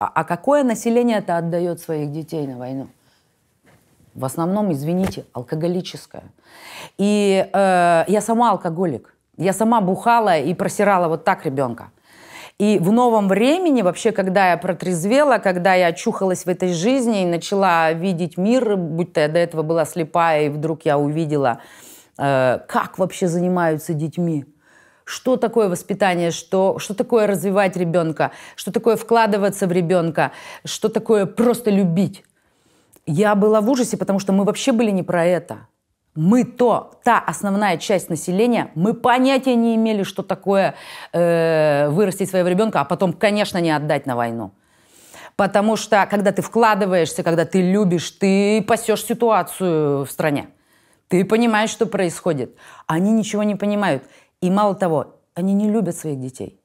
А, а какое население это отдает своих детей на войну? В основном, извините, алкоголическое. И э, я сама алкоголик. Я сама бухала и просирала вот так ребенка. И в новом времени, вообще, когда я протрезвела, когда я очухалась в этой жизни и начала видеть мир, будь то я до этого была слепая, и вдруг я увидела, э, как вообще занимаются детьми что такое воспитание, что, что такое развивать ребенка, что такое вкладываться в ребенка, что такое просто любить. Я была в ужасе, потому что мы вообще были не про это. Мы то, та основная часть населения, мы понятия не имели, что такое э, вырастить своего ребенка, а потом, конечно, не отдать на войну. Потому что, когда ты вкладываешься, когда ты любишь, ты пасешь ситуацию в стране. Ты понимаешь, что происходит. Они ничего не понимают. И мало того, они не любят своих детей.